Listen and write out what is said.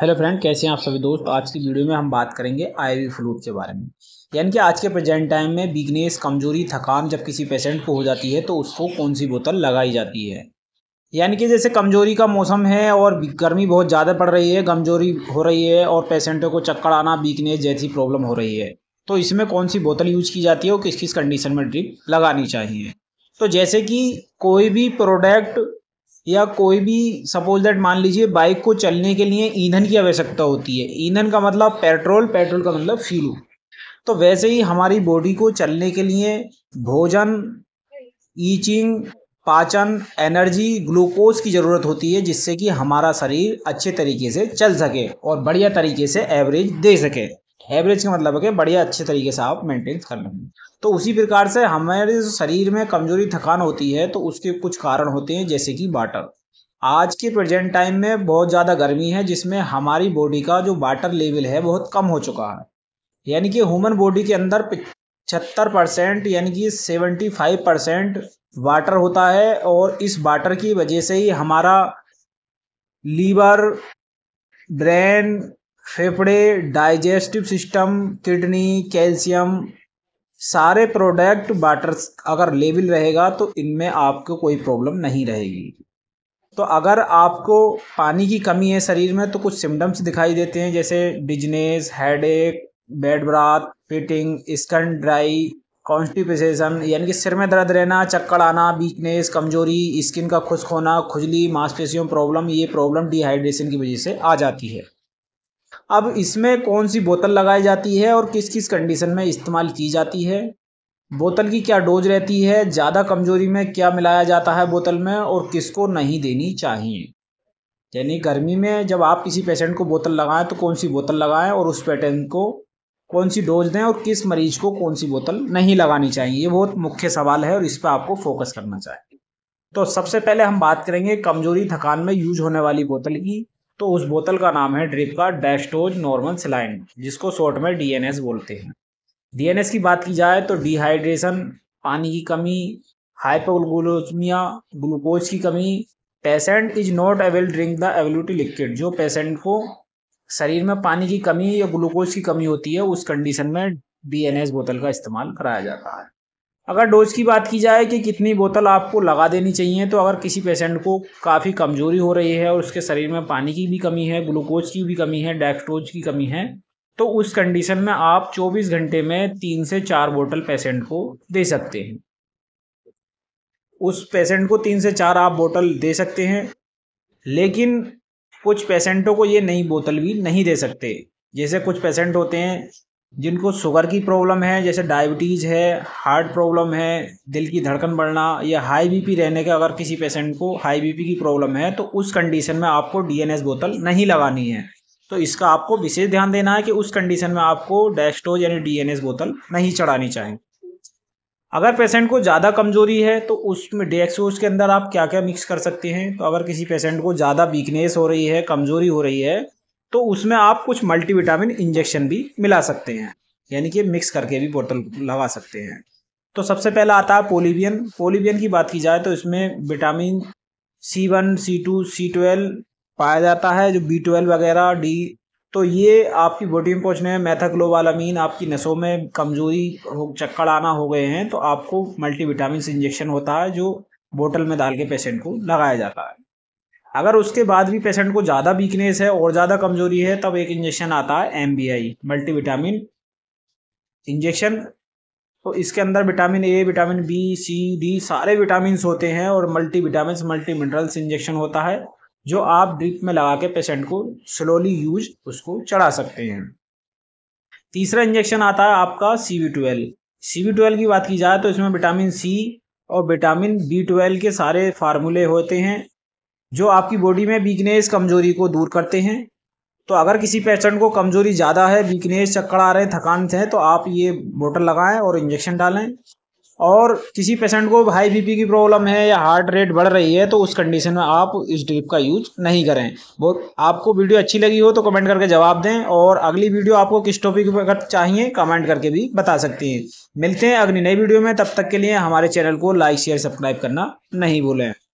hello friend कैसे हैं आप सभी दोस्त आज की वीडियो में हम बात करेंगे आई वी फ्लूट के बारे में यानी कि आज के प्रेजेंट टाइम में वीकनेस कमजोरी थकान जब किसी पेशेंट को हो जाती है तो उसको कौन सी बोतल लगाई जाती है यानी कि जैसे कमजोरी का मौसम है और गर्मी बहुत ज़्यादा पड़ रही है कमजोरी हो रही है और पेशेंटों को चक्कर आना वीकनेस जैसी प्रॉब्लम हो रही है तो इसमें कौन सी बोतल यूज की जाती है और किस किस कंडीशन में ड्रिप लगानी चाहिए तो जैसे कि कोई भी प्रोडक्ट या कोई भी सपोज दैट मान लीजिए बाइक को चलने के लिए ईंधन की आवश्यकता होती है ईंधन का मतलब पेट्रोल पेट्रोल का मतलब फ्यूल तो वैसे ही हमारी बॉडी को चलने के लिए भोजन ईचिंग पाचन एनर्जी ग्लूकोज की ज़रूरत होती है जिससे कि हमारा शरीर अच्छे तरीके से चल सके और बढ़िया तरीके से एवरेज दे सके एवरेज का मतलब है कि बढ़िया अच्छे तरीके से आप मेंटेन कर लेंगे तो उसी प्रकार से हमारे जो शरीर में कमजोरी थकान होती है तो उसके कुछ कारण होते हैं जैसे कि वाटर आज के प्रेजेंट टाइम में बहुत ज़्यादा गर्मी है जिसमें हमारी बॉडी का जो वाटर लेवल है बहुत कम हो चुका है यानी कि ह्यूमन बॉडी के अंदर पचहत्तर परसेंट यानी कि सेवेंटी फाइव परसेंट वाटर होता है और इस वाटर की वजह से ही हमारा लीवर ब्रेन फेफड़े डाइजेस्टिव सिस्टम किडनी कैल्शियम सारे प्रोडक्ट वाटर अगर लेवल रहेगा तो इनमें आपको कोई प्रॉब्लम नहीं रहेगी तो अगर आपको पानी की कमी है शरीर में तो कुछ सिम्टम्स दिखाई देते हैं जैसे dizziness headache bad breath fitting skin dry constipation यानी कि सिर में दर्द रहना चक्कर आना वीकनेस कमजोरी स्किन का खुश्क होना खुजली मांसपेशियों प्रॉब्लम ये प्रॉब्लम डिहाइड्रेशन की वजह से आ जाती है अब इसमें कौन सी बोतल लगाई जाती है और किस किस कंडीशन में इस्तेमाल की जाती है बोतल की क्या डोज रहती है ज़्यादा कमजोरी में क्या मिलाया जाता है बोतल में और किसको नहीं देनी चाहिए यानी गर्मी में जब आप किसी पेशेंट को बोतल लगाएं तो कौन सी बोतल लगाएं और उस पेटेंट को कौन सी डोज दें और किस मरीज को कौन सी बोतल नहीं लगानी चाहिए ये बहुत मुख्य सवाल है और इस पर आपको फोकस करना चाहिए तो सबसे पहले हम बात करेंगे कमजोरी थकान में यूज होने वाली बोतल की तो उस बोतल का नाम है ड्रिप का डेस्टोज नॉर्मल सिलाइन जिसको शॉर्ट में डीएनएस बोलते हैं डीएनएस की बात की जाए तो डिहाइड्रेशन पानी की कमी हाइपोग्लूकोजमिया ग्लूकोज की कमी patient is not able drink the एवल्यूटी लिक्विड जो पेशेंट को शरीर में पानी की कमी या ग्लूकोज की कमी होती है उस कंडीशन में डी बोतल का इस्तेमाल कराया जाता है अगर डोज की बात की जाए कि कितनी बोतल आपको लगा देनी चाहिए तो अगर किसी पेशेंट को काफ़ी कमज़ोरी हो रही है और उसके शरीर में पानी की भी कमी है ग्लूकोज की भी कमी है डैक्सटोज की कमी है तो उस कंडीशन में आप 24 घंटे में तीन से चार बोतल पेशेंट को दे सकते हैं उस पेशेंट को तीन से चार आप बोतल दे सकते हैं लेकिन कुछ पेशेंटों को ये नई बोतल भी नहीं दे सकते जैसे कुछ पेशेंट होते हैं जिनको शुगर की प्रॉब्लम है जैसे डायबिटीज़ है हार्ट प्रॉब्लम है दिल की धड़कन बढ़ना या हाई बीपी रहने का अगर किसी पेशेंट को हाई बीपी की प्रॉब्लम है तो उस कंडीशन में आपको डीएनएस बोतल नहीं लगानी है तो इसका आपको विशेष ध्यान देना है कि उस कंडीशन में आपको डेस्टोज यानी डी बोतल नहीं चढ़ानी चाहिए अगर पेशेंट को ज़्यादा कमजोरी है तो उसमें डेक्सोज के अंदर आप क्या क्या मिक्स कर सकते हैं तो अगर किसी पेशेंट को ज़्यादा वीकनेस हो रही है कमजोरी हो रही है तो उसमें आप कुछ मल्टीविटामिन इंजेक्शन भी मिला सकते हैं यानी कि मिक्स करके भी बोतल लगा सकते हैं तो सबसे पहला आता है पोलिवियन पोलिवियन की बात की जाए तो इसमें vitamin C one C two C twelve पाया जाता है जो बी ट्वेल्व वगैरह डी तो ये आपकी बॉडी में पहुँचने में मैथाक्लोबालामीन आपकी नसों में कमज़ोरी चक्कर आना हो गए हैं तो आपको मल्टीविटामिन इंजेक्शन होता है जो बोतल में डाल के पेशेंट को लगाया जाता है अगर उसके बाद भी पेशेंट को ज़्यादा वीकनेस है और ज़्यादा कमजोरी है तब एक इंजेक्शन आता है M B I multivitamin injection तो इसके अंदर vitamin A vitamin B C D सारे विटामिन होते हैं और multi vitamin multi minerals injection होता है जो आप ड्रिप में लगा के पेशेंट को स्लोली यूज उसको चढ़ा सकते हैं तीसरा इंजेक्शन आता है आपका C V twelve C V twelve की बात की जाए तो इसमें विटामिन सी और विटामिन बी ट्वेल्व के सारे फार्मूले होते हैं जो आपकी बॉडी में वीकनेस कमजोरी को दूर करते हैं तो अगर किसी पेशेंट को कमजोरी ज़्यादा है वीकनेस चक्कर आ रहे हैं थकान है तो आप ये बोटल लगाएं और इंजेक्शन डालें और किसी पेशेंट को हाई बीपी की प्रॉब्लम है या हार्ट रेट बढ़ रही है तो उस कंडीशन में आप इस ड्रिप का यूज नहीं करें बहुत आपको वीडियो अच्छी लगी हो तो कमेंट करके जवाब दें और अगली वीडियो आपको किस टॉपिक पर चाहिए कमेंट करके भी बता सकती हैं मिलते हैं अगली नई वीडियो में तब तक के लिए हमारे चैनल को लाइक शेयर सब्सक्राइब करना नहीं भूलें